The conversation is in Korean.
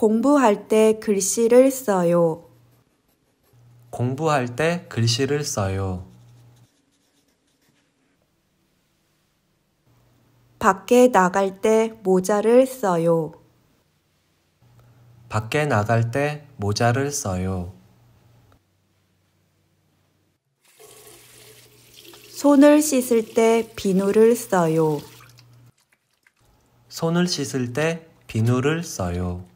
공부할 때 글씨를 써요. 공부할 때 글씨를 써요. 밖에 나갈 때 모자를 써요. 밖에 나갈 때 모자를 써요. 손을 씻을 때 비누를 써요. 손을 씻을 때 비누를 써요.